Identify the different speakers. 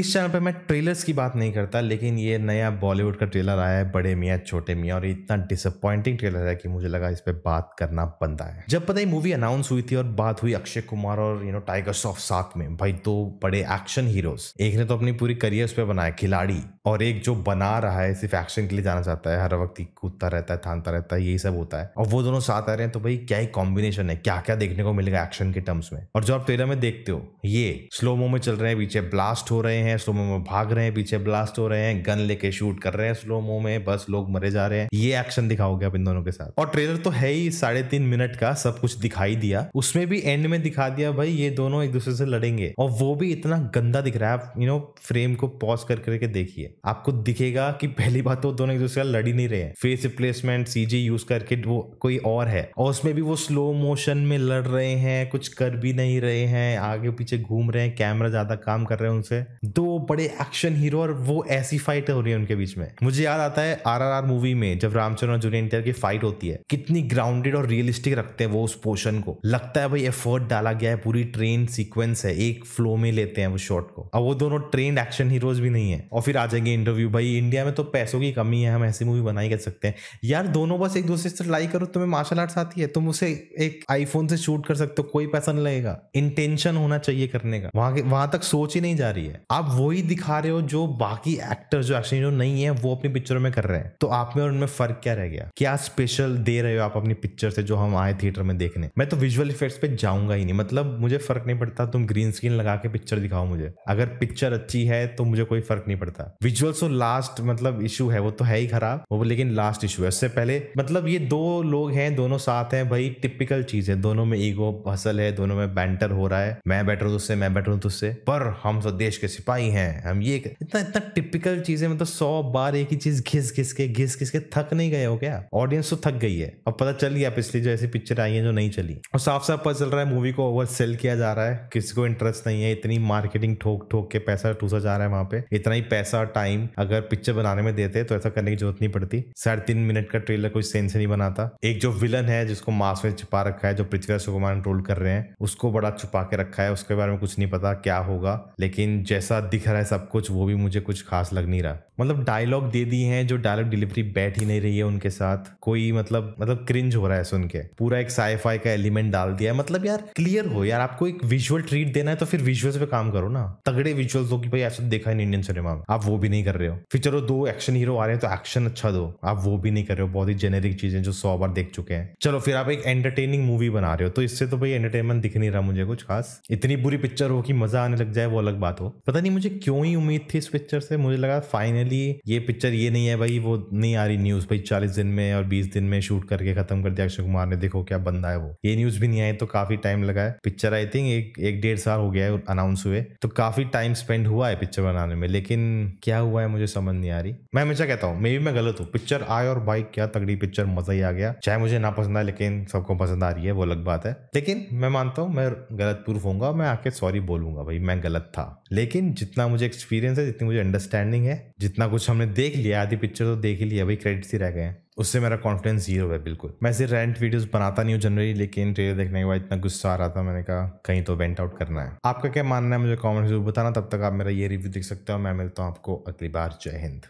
Speaker 1: इस चैनल पे मैं ट्रेलर्स की बात नहीं करता लेकिन ये नया बॉलीवुड का ट्रेलर आया है बड़े मियाँ छोटे मियाँ और इतना डिसअपॉइंटिंग ट्रेलर है कि मुझे लगा इस पर बात करना बनता है जब पता ही मूवी अनाउंस हुई थी और बात हुई अक्षय कुमार और यू नो टाइगर ऑफ साथ में भाई दो बड़े एक्शन हीरोज एक ने तो अपनी पूरी करियर उस पर बनाया खिलाड़ी और एक जो बना रहा है सिर्फ एक्शन के लिए जाना चाहता है हर वक्त ही कूदता रहता है थानता रहता है यही सब होता है और वो दोनों साथ आ रहे हैं तो भाई क्या ही कॉम्बिनेशन है क्या क्या देखने को मिलेगा एक्शन के टर्म्स में और जो आप ट्रेलर में देखते हो ये स्लोमो में चल रहे हैं पीछे ब्लास्ट हो रहे हैं हैं स्लो मो में भाग रहे हैं पीछे ब्लास्ट हो रहे हैं गन लेके शूट कर रहे हैं स्लो मो में बस लोग मरे जा रहे हैं ये एक्शन दिखाओगे आप इन दोनों के साथ और ट्रेलर तो है ही साढ़े तीन मिनट का सब कुछ दिखाई दिया उसमें भी एंड में दिखा दिया भाई ये दोनों एक दूसरे से लड़ेंगे और वो भी इतना गंदा दिख रहा है आप यू नो फ्रेम को पॉज कर करके देखिए आपको दिखेगा कि पहली बात तो दोनों एक दूसरे लड़ ही नहीं रहे हैं फेस रिप्लेसमेंट सीजी यूज करके वो कोई और है और उसमें भी वो स्लो मोशन में लड़ रहे हैं कुछ कर भी नहीं रहे हैं आगे पीछे घूम रहे हैं कैमरा ज्यादा काम कर रहे हैं उनसे दो बड़े एक्शन हीरो और वो ऐसी फाइट हो रही है उनके बीच में मुझे याद आता है आरआरआर मूवी में जब रामचरण और जूनियन की फाइट होती है कितनी ग्राउंडेड और रियलिस्टिक रखते हैं वो उस पोर्शन को लगता है भाई एफर्ट डाला गया है पूरी ट्रेन सीक्वेंस है एक फ्लो में लेते हैं वो शॉट को अब वो दोनों ट्रेन एक्शन हीरोज भी नहीं है और फिर आ जाएंगे इंटरव्यू भाई इंडिया में तो पैसों की कमी है हम ऐसी मूवी बनाई कर सकते हैं यार दोनों बस एक दूसरे से लड़ाई करो तुम्हें मार्शल आर्ट्स आती है तुम उसे एक आईफोन से शूट कर सकते हो कोई पैसा नहीं लगेगा इंटेंशन होना चाहिए करने का वहां के वहां तक सोच ही नहीं जा रही है आप आप वही दिखा रहे हो जो बाकी एक्टर्स जो एक्शन नहीं है वो अपनी पिक्चरों में कर रहे हैं तो आप में और उनमें फर्क क्या रह गया क्या स्पेशल दे रहे हो आप अपनी पिक्चर से जो हम आए थिएटर में देखने मैं तो विजुअल इफेक्ट्स पे जाऊंगा ही नहीं मतलब मुझे फर्क नहीं पड़ता तुम ग्रीन स्क्रीन लगा के पिक्चर दिखाओ मुझे अगर पिक्चर अच्छी है तो मुझे कोई फर्क नहीं पड़ता विजुअल तो लास्ट मतलब इशू है वो तो है ही खराब वो लेकिन लास्ट इशू है उससे पहले मतलब ये दो लोग हैं दोनों साथ हैं भाई टिपिकल चीज है दोनों में ईगो हसल है दोनों में बैंटर हो रहा है मैं बैठ रहा हूँ तुझसे मैं रहा हूँ तुझसे पर हम देश के सिपाही स्पाई हैं हम ये इतना इतना टिपिकल चीजें मतलब सौ बार एक ही चीज घिस घिस के घिस घिस के थक नहीं गए हो क्या ऑडियंस तो थक गई है और पता चल गया पिछली जो ऐसी पिक्चर आई है जो नहीं चली और साफ साफ पता चल रहा है मूवी को ओवर सेल किया जा रहा है किसी को इंटरेस्ट नहीं है इतनी मार्केटिंग ठोक ठोक के पैसा ठूसा जा रहा है वहां पे इतना ही पैसा टाइम अगर पिक्चर बनाने में देते तो ऐसा करने की जरूरत नहीं पड़ती साढ़े तीन मिनट का ट्रेलर कोई सेंस नहीं बनाता एक जो विलन है जिसको मास्क में छिपा रखा है जो पृथ्वीराज सुकुमार रोल कर रहे हैं उसको बड़ा छुपा के रखा है उसके बारे में कुछ नहीं पता क्या होगा लेकिन जैसा साथ दिख रहा है सब कुछ वो भी मुझे कुछ खास लग नहीं रहा मतलब डायलॉग दे दी हैं जो डायलॉग डिलीवरी बैठ ही नहीं रही है उनके साथ कोई मतलब मतलब क्रिंज हो रहा है सुन के पूरा एक साईफाई का एलिमेंट डाल दिया है मतलब यार क्लियर हो यार आपको एक विजुअल ट्रीट देना है तो फिर विजुअल्स पे काम करो ना तगड़े विजुअल्स हो कि भाई ऐसा देखा है इंडियन सिनेमा में आप वो भी नहीं कर रहे हो फिर चलो दो एक्शन हीरो आ रहे हैं तो एक्शन अच्छा दो आप वो भी नहीं कर रहे हो बहुत ही जेनेरिक चीजें जो सौ बार देख चुके हैं चलो फिर आप एक एंटरटेनिंग मूवी बना रहे हो तो इससे तो भाई एंटरटेनमेंट दिख नहीं रहा मुझे कुछ खास इतनी बुरी पिक्चर हो कि मजा आने लग जाए वो अलग बात हो पता नहीं मुझे क्यों ही उम्मीद थी इस पिक्चर से मुझे लगा फाइनली ये पिक्चर ये नहीं है भाई वो नहीं आ रही न्यूज़ भाई चालीस दिन में और बीस दिन में शूट करके खत्म कर दिया अक्षय कुमार ने देखो क्या बंदा है वो ये न्यूज़ भी नहीं आई तो काफ़ी टाइम लगा है पिक्चर आई थिंक एक एक डेढ़ साल हो गया है अनाउंस हुए तो काफ़ी टाइम स्पेंड हुआ है पिक्चर बनाने में लेकिन क्या हुआ है मुझे समझ नहीं आ रही मैं हमेशा कहता हूँ मे भी मैं गलत हूँ पिक्चर आए और भाई क्या तगड़ी पिक्चर मज़ा ही आ गया चाहे मुझे ना पसंद आए लेकिन सबको पसंद आ रही है वो अलग बात है लेकिन मैं मानता हूँ मैं गलत प्रूफ होऊंगा मैं आके सॉरी बोलूंगा भाई मैं गलत था लेकिन जितना मुझे एक्सपीरियंस है जितनी मुझे अंडरस्टैंडिंग है जितना कुछ हमने देख लिया आधी पिक्चर तो देख ही लिया भाई क्रेडिट ही रह गए हैं उससे मेरा कॉन्फिडेंस जीरो है बिल्कुल मैं सिर्फ रेंट वीडियोस बनाता नहीं हूँ जनरली लेकिन ट्रेलर देखने के बाद इतना गुस्सा आ रहा था मैंने कहा कहीं तो वेंट आउट करना है आपका क्या मानना है मुझे कॉमेंट जरूर बताना तब तक आप मेरा ये रिव्यू देख सकते हो मैं मिलता हूँ आपको अगली बार जय हिंद